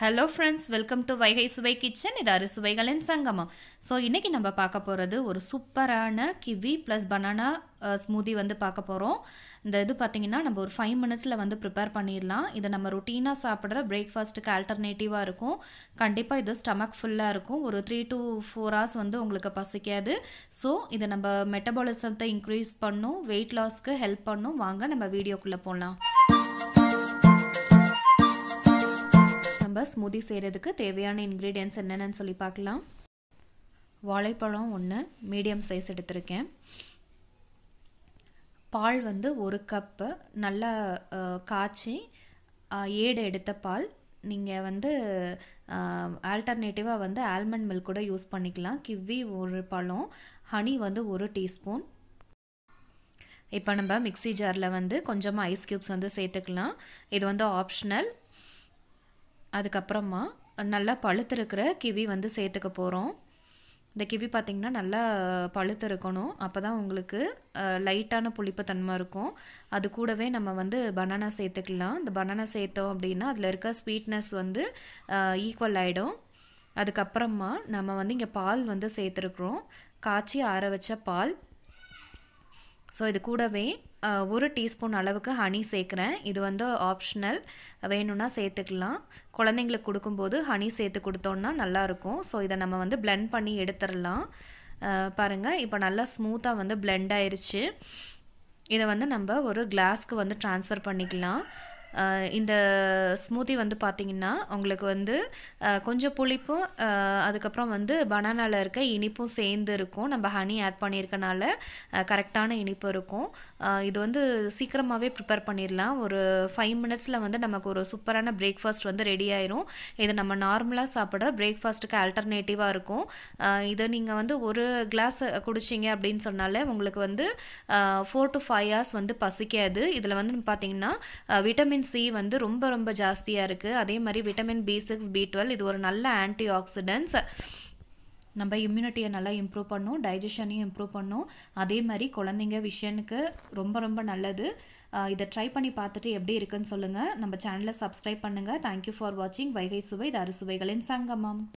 hello friends welcome to Vaigai Suvai kitchen இது அறுசுவைகளின் சங்கமம் so இன்றைக்கி நம்ம பார்க்க போகிறது ஒரு சூப்பரான கிவி ப்ளஸ் பனானா ஸ்மூதி வந்து பார்க்க போகிறோம் இந்த இது பார்த்திங்கன்னா நம்ம ஒரு ஃபைவ் மினிட்ஸில் வந்து ப்ரிப்பேர் பண்ணிடலாம் இதை நம்ம ரொட்டீனாக சாப்பிட்ற பிரேக்ஃபாஸ்ட்டுக்கு ஆல்டர்னேட்டிவாக இருக்கும் கண்டிப்பாக இது ஸ்டமக் ஃபுல்லாக இருக்கும் ஒரு த்ரீ டு ஃபோர் ஹவர்ஸ் வந்து உங்களுக்கு பசிக்காது ஸோ இதை நம்ம மெட்டபாலிசத்தை இன்க்ரீஸ் பண்ணும் வெயிட் லாஸ்க்கு ஹெல்ப் பண்ணும் வாங்க நம்ம வீடியோக்குள்ளே போகலாம் நம்ம ஸ்மூதி செய்கிறதுக்கு தேவையான இன்க்ரீடியன்ஸ் என்னென்னு சொல்லி பார்க்கலாம் வாழைப்பழம் ஒன்று மீடியம் சைஸ் எடுத்திருக்கேன் பால் வந்து ஒரு கப்பு நல்லா காய்ச்சி ஏடு எடுத்த பால் நீங்கள் வந்து ஆல்டர்னேட்டிவாக வந்து ஆல்மண்ட் மில்க் கூட யூஸ் பண்ணிக்கலாம் கிவ்வி ஒரு பழம் ஹனி வந்து ஒரு டீஸ்பூன் இப்போ நம்ம மிக்சி ஜாரில் வந்து கொஞ்சமாக ஐஸ் க்யூப்ஸ் வந்து சேர்த்துக்கலாம் இது வந்து ஆப்ஷனல் அதுக்கப்புறமா நல்லா பழுத்திருக்கிற கிவி வந்து சேர்த்துக்க போகிறோம் இந்த கிவி பார்த்திங்கன்னா நல்லா பழுத்து இருக்கணும் அப்போ தான் உங்களுக்கு லைட்டான புளிப்புத்தன்மை இருக்கும் அது கூடவே நம்ம வந்து பனானா சேர்த்துக்கலாம் இந்த பனானா சேர்த்தோம் அப்படின்னா அதில் இருக்க ஸ்வீட்னஸ் வந்து ஈக்குவல் ஆகிடும் அதுக்கப்புறமா நம்ம வந்து இங்கே பால் வந்து சேர்த்துருக்குறோம் காய்ச்சி ஆற வச்ச பால் ஸோ இது கூடவே ஒரு டீஸ்பூன் அளவுக்கு ஹனி சேர்க்குறேன் இது வந்து ஆப்ஷனல் வேணும்னா சேர்த்துக்கலாம் குழந்தைங்களுக்கு கொடுக்கும்போது ஹனி சேர்த்து கொடுத்தோன்னா நல்லாயிருக்கும் ஸோ இதை நம்ம வந்து பிளெண்ட் பண்ணி எடுத்துடலாம் பாருங்கள் இப்போ நல்லா ஸ்மூத்தாக வந்து பிளெண்ட் ஆயிடுச்சு இதை வந்து நம்ம ஒரு கிளாஸ்க்கு வந்து ட்ரான்ஸ்ஃபர் பண்ணிக்கலாம் இந்த ஸ்மூத்தி வந்து பார்த்திங்கன்னா உங்களுக்கு வந்து கொஞ்சம் புளிப்பும் அதுக்கப்புறம் வந்து பனானாவில் இருக்க இனிப்பும் சேர்ந்து இருக்கும் நம்ம ஹனி ஆட் பண்ணியிருக்கனால கரெக்டான இனிப்பு இருக்கும் இது வந்து சீக்கிரமாகவே ப்ரிப்பேர் பண்ணிடலாம் ஒரு ஃபைவ் மினிட்ஸில் வந்து நமக்கு ஒரு சூப்பரான பிரேக்ஃபாஸ்ட் வந்து ரெடி ஆயிரும் இது நம்ம நார்மலாக சாப்பிட்ற பிரேக்ஃபாஸ்ட்டுக்கு ஆல்டர்னேட்டிவாக இருக்கும் இதை நீங்கள் வந்து ஒரு கிளாஸ் குடிச்சிங்க அப்படின்னு சொன்னாலே உங்களுக்கு வந்து ஃபோர் டு ஃபைவ் ஹவர்ஸ் வந்து பசிக்காது இதில் வந்து பார்த்தீங்கன்னா விட்டமின் விட்டமின் சி வந்து ரொம்ப ரொம்ப ஜாஸ்தியாக இருக்குது அதே மாதிரி vitamin B six B twelve இது ஒரு நல்ல ஆன்டி ஆக்சிடென்ட்ஸ் நம்ம இம்யூனிட்டியை நல்லா இம்ப்ரூவ் பண்ணும் டைஜஷனையும் இம்ப்ரூவ் பண்ணும் அதே மாதிரி குழந்தைங்க விஷயனுக்கு ரொம்ப ரொம்ப நல்லது இதை ட்ரை பண்ணி பார்த்துட்டு எப்படி இருக்குன்னு சொல்லுங்கள் நம்ம சேனலை சப்ஸ்கிரைப் பண்ணுங்கள் தேங்க்யூ ஃபார் வாட்சிங் வைகை சுவை இது அறுசுவைகளின் சங்கமம்